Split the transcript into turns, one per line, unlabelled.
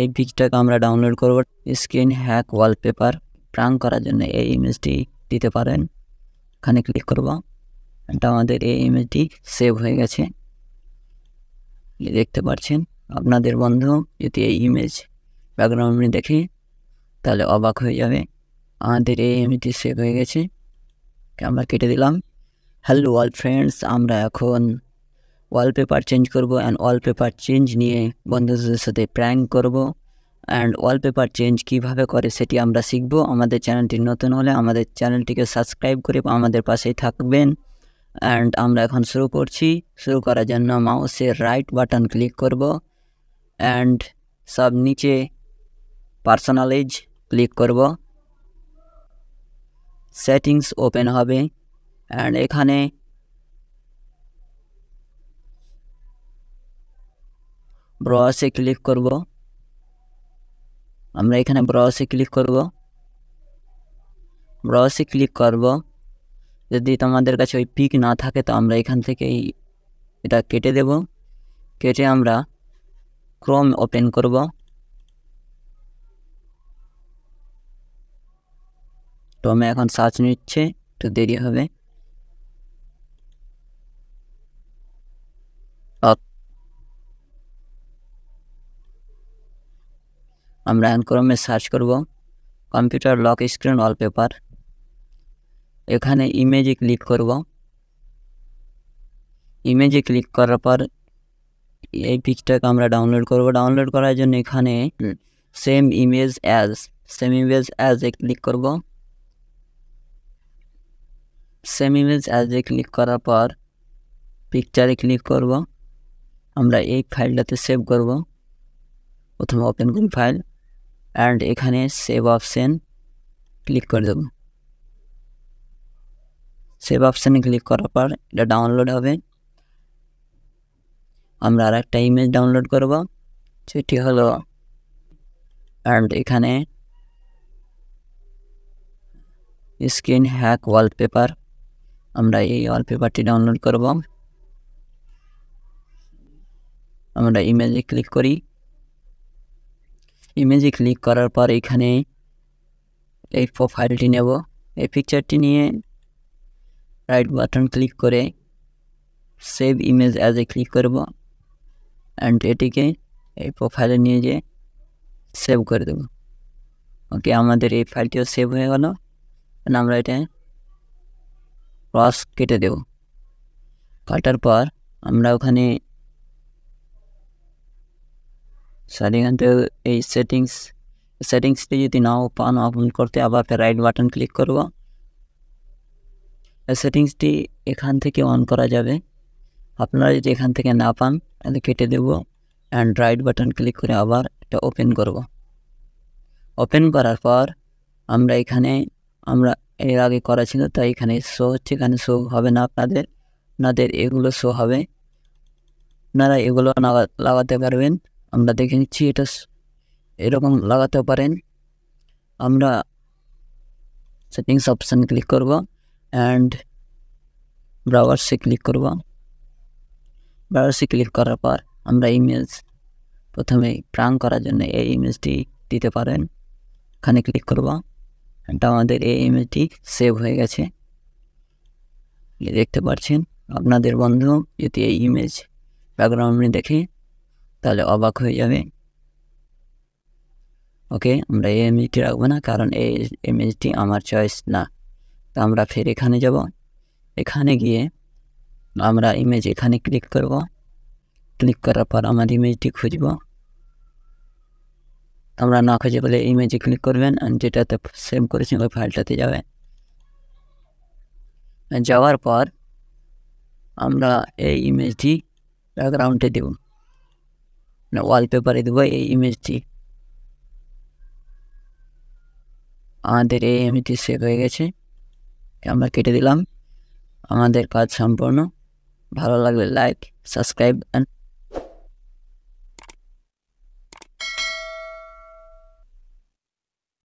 এই পিকটাকে আমরা ডাউনলোড করব স্ক্রিন হ্যাক ওয়ালপেপার প্রাং করার জন্য এই ইমেজটি দিতে পারেন এখানে ক্লিক করব এটা আমাদের এই ইমেজটি সেভ হয়ে গেছে দেখতে পাচ্ছেন আপনাদের বন্ধু যদি এই ইমেজ ব্যাকগ্রাউন্ডে দেখে তাহলে অবাক হয়ে যাবে আমাদের এই ইমেজটি সেভ হয়ে গেছে আমরা কেটে দিলাম হ্যালো অল ফ্রেন্ডস আমরা এখন ওয়ালপেপার চেঞ্জ করব অ্যান্ড ওয়ালপেপার চেঞ্জ নিয়ে বন্ধুদের সাথে প্র্যাঙ্ক করবো অ্যান্ড ওয়ালপেপার চেঞ্জ কীভাবে করে সেটি আমরা শিখব আমাদের চ্যানেলটি নতুন হলে আমাদের চ্যানেলটিকে সাবস্ক্রাইব করে আমাদের পাশেই থাকবেন অ্যান্ড আমরা এখন শুরু করছি শুরু করার জন্য মাউসের রাইট বাটন ক্লিক করব অ্যান্ড সব নিচে পার্সোনালাইজ ক্লিক করব সেটিংস ওপেন হবে অ্যান্ড এখানে ব্রসে ক্লিক করব আমরা এখানে ব্রাউসে ক্লিক করব ব্রাউসে ক্লিক করব যদি তোমাদের কাছে ওই পিক না থাকে তো আমরা এখান থেকেই এটা কেটে দেব কেটে আমরা ক্রোম ওপেন করব ক্রোমে এখন সার্চ নিচ্ছে একটু দেরি হবে আমরাanaconda-তে সার্চ করব কম্পিউটার লক স্ক্রিন ওয়ালপেপার এখানে ইমেজে ক্লিক করব ইমেজ এ ক্লিক করার পর এই পিকচারটা আমরা ডাউনলোড করব ডাউনলোড করার জন্য এখানে same image as same as এ ক্লিক করব সেমি অ্যাজ এ ক্লিক করার পর পিকচারে ক্লিক করব আমরা এই ফাইলটাতে সেভ করব প্রথমে ওপেন করব ফাইল অ্যান্ড এখানে সেভ অপশন ক্লিক করে দেব সেভ অপশানে ক্লিক করার পর এটা ডাউনলোড হবে আমরা আর একটা ইমেজ ডাউনলোড করব সেটি হলো অ্যান্ড এখানে স্ক্রিন হ্যাক ওয়ালপেপার আমরা এই ওয়ালপেপারটি ডাউনলোড করব আমরা ইমেজে ক্লিক করি ইমেজে ক্লিক করার পর এখানে এই প্রোফাইলটি নেব এই পিকচারটি নিয়ে রাইট বাটন ক্লিক করে সেভ ইমেজ অ্যাজ এ ক্লিক করব অ্যান্ড এটিকে এই প্রোফাইলে নিয়ে যে সেভ করে দেব ওকে আমাদের এই ফাইলটিও সেভ হয়ে গেল আমরা এটা ক্রস কেটে দেব কাটার পর আমরা ওখানে সারিগানতে এই সেটিংস সেটিংসটি যদি নাও পান অপন করতে আবার রাইট বাটন ক্লিক করব সেটিংসটি এখান থেকে অন করা যাবে আপনারা যদি এখান থেকে না পান তাহলে কেটে দেব অ্যান্ড রাইট বাটন ক্লিক করে আবার এটা ওপেন করব ওপেন করার পর আমরা এখানে আমরা এর আগে করা ছিল তাই এখানে শো হচ্ছে এখানে শো হবে না আপনাদের আপনাদের এগুলো শো হবে আপনারা এগুলো লাগাতে পারবেন আমরা দেখে নিচ্ছি এটা এরকম লাগাতে পারেন আমরা সেটিংস অপশান ক্লিক করব অ্যান্ড ব্রাউার্সে ক্লিক করব ব্রাউার্সে ক্লিক করার পর আমরা ইমেজ প্রথমে প্রাং করার জন্য এই ইমেজটি দিতে পারেন এখানে ক্লিক করব এটা আমাদের এই ইমেজটি সেভ হয়ে গেছে দেখতে পাচ্ছেন আপনাদের বন্ধু যদি এই ইমেজ ব্যাকগ্রাউন্ডে দেখে তাহলে অবাক হয়ে যাবে ওকে আমরা এই ইমেজটি রাখবো না কারণ এই ইমেজটি আমার চয়েস না তো আমরা ফের এখানে যাব এখানে গিয়ে আমরা ইমেজ এখানে ক্লিক করব ক্লিক করার পর আমার ইমেজটি খুঁজব আমরা না খুঁজে বলে ইমেজে ক্লিক করবেন যেটাতে সেভ করেছেন ওই ফাইলটাতে যাবে যাওয়ার পর আমরা এই ইমেজটি ব্যাকগ্রাউন্ডে দেবো ওয়ালপেপারে দেবো এই ইমেজটি আমাদের এই ইমেজটি সেভ হয়ে গেছে আমরা কেটে দিলাম আমাদের কাজ সম্পূর্ণ ভালো লাগলে লাইক সাবস্ক্রাইব অ্যান্ড